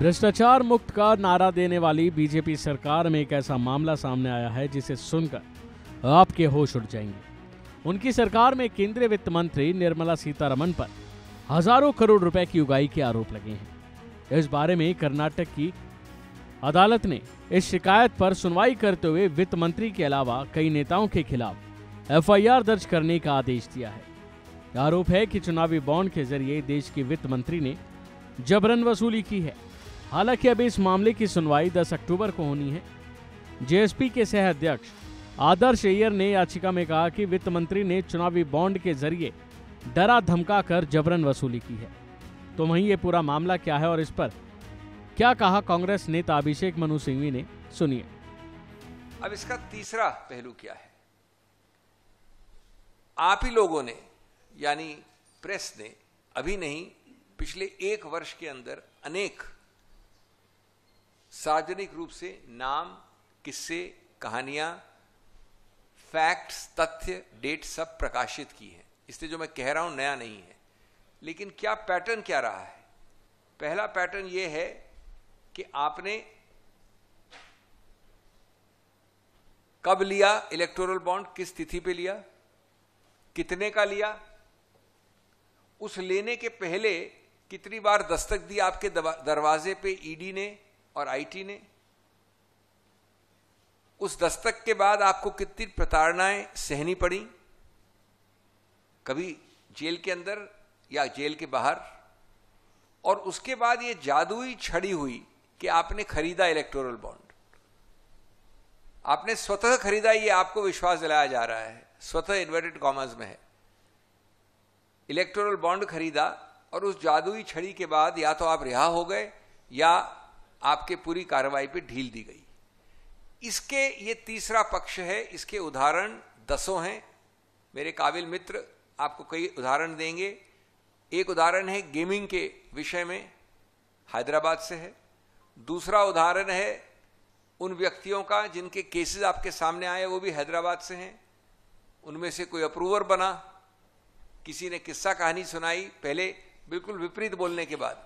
भ्रष्टाचार मुक्त का नारा देने वाली बीजेपी सरकार में एक ऐसा मामला सामने आया है जिसे सुनकर आपके होश उड़ जाएंगे उनकी सरकार में केंद्रीय वित्त मंत्री निर्मला सीतारमन पर हजारों करोड़ रुपए की उगाई के आरोप लगे हैं इस बारे में कर्नाटक की अदालत ने इस शिकायत पर सुनवाई करते हुए वित्त मंत्री के अलावा कई नेताओं के खिलाफ एफआईआर दर्ज करने का आदेश दिया है आरोप है कि चुनावी बॉन्ड के जरिए देश के वित्त मंत्री ने जबरन वसूली की है हालांकि अभी इस मामले की सुनवाई 10 अक्टूबर को होनी है जेएसपी के सह अध्यक्ष आदर्श अय्यर ने याचिका में कहा कि वित्त मंत्री ने चुनावी बॉन्ड के जरिए डरा धमका कर जबरन वसूली की है तो वहीं ये पूरा मामला क्या है और इस पर क्या कहा कांग्रेस नेता अभिषेक मनु सिंघवी ने सुनिए अब इसका तीसरा पहलू क्या है आप ही लोगों ने यानी प्रेस ने अभी नहीं पिछले एक वर्ष के अंदर अनेक सार्वजनिक रूप से नाम किस्से कहानियां फैक्ट्स तथ्य डेट सब प्रकाशित की है इसलिए जो मैं कह रहा हूं नया नहीं है लेकिन क्या पैटर्न क्या रहा है पहला पैटर्न ये है कि आपने कब लिया इलेक्टोरल बॉन्ड किस तिथि पे लिया कितने का लिया उस लेने के पहले कितनी बार दस्तक दी आपके दरवाजे पे ईडी e ने और आईटी ने उस दस्तक के बाद आपको कितनी प्रताड़नाएं सहनी पड़ी कभी जेल के अंदर या जेल के बाहर और उसके बाद यह जादुई छड़ी हुई कि आपने खरीदा इलेक्टोरल बॉन्ड आपने स्वतः खरीदा यह आपको विश्वास दिलाया जा रहा है स्वतः इन्वर्टेड कॉमर्स में है इलेक्टोरल बॉन्ड खरीदा और उस जादुई छड़ी के बाद या तो आप रिहा हो गए या आपके पूरी कार्रवाई पे ढील दी गई इसके ये तीसरा पक्ष है इसके उदाहरण दसों हैं मेरे काबिल मित्र आपको कई उदाहरण देंगे एक उदाहरण है गेमिंग के विषय में हैदराबाद से है दूसरा उदाहरण है उन व्यक्तियों का जिनके केसेस आपके सामने आए वो भी हैदराबाद से हैं उनमें से कोई अप्रूवर बना किसी ने किस्सा कहानी सुनाई पहले बिल्कुल विपरीत बोलने के बाद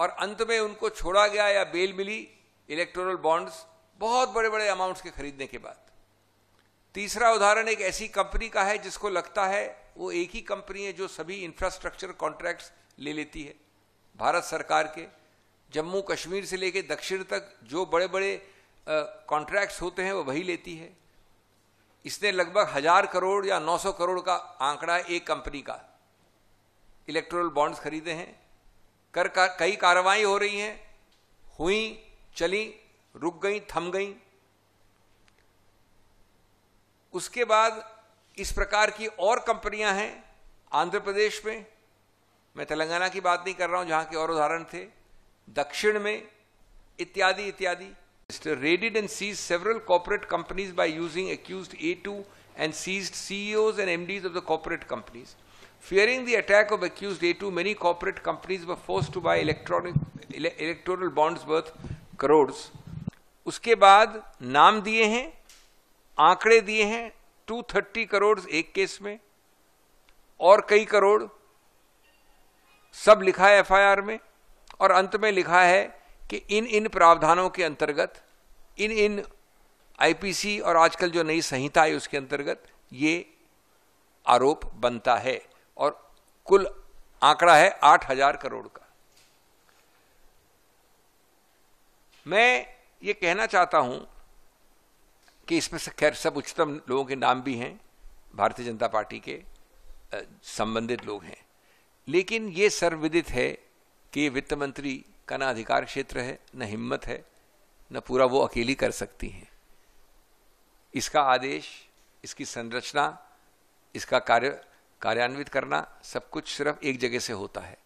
और अंत में उनको छोड़ा गया या बेल मिली इलेक्टोरल बॉन्ड्स बहुत बड़े बड़े अमाउंट्स के खरीदने के बाद तीसरा उदाहरण एक ऐसी कंपनी का है जिसको लगता है वो एक ही कंपनी है जो सभी इंफ्रास्ट्रक्चर कॉन्ट्रैक्ट्स ले लेती है भारत सरकार के जम्मू कश्मीर से लेकर दक्षिण तक जो बड़े बड़े कॉन्ट्रैक्ट्स होते हैं वो वही लेती है इसने लगभग हजार करोड़ या 900 करोड़ का आंकड़ा एक कंपनी का इलेक्ट्रोल बॉन्ड्स खरीदे हैं कर का, कई कार्रवाई हो रही है हुई चली रुक गई थम गई उसके बाद इस प्रकार की और कंपनियां हैं आंध्र प्रदेश में मैं तेलंगाना की बात नहीं कर रहा हूं जहां के और उदाहरण थे दक्षिण में इत्यादि इत्यादि mister raided and seize several corporate companies by using accused A two and seized CEOs and MDs of the corporate companies Fearing the attack of accused A2, many corporate companies were forced to buy electronic ele, electoral bonds worth crores. उसके बाद नाम दिए हैं आंकड़े दिए हैं 230 करोड़ एक case में और कई करोड़ सब लिखा है एफआईआर में और अंत में लिखा है कि इन इन प्रावधानों के अंतर्गत इन इन आईपीसी और आजकल जो नई संहिता है उसके अंतर्गत ये आरोप बनता है और कुल आंकड़ा है आठ हजार करोड़ का मैं ये कहना चाहता हूं कि इसमें से खैर सब उच्चतम लोगों के नाम भी हैं भारतीय जनता पार्टी के संबंधित लोग हैं लेकिन ये सर्वविदित है कि वित्त मंत्री का ना अधिकार क्षेत्र है न हिम्मत है न पूरा वो अकेली कर सकती हैं इसका आदेश इसकी संरचना इसका कार्य कार्यान्वित करना सब कुछ सिर्फ एक जगह से होता है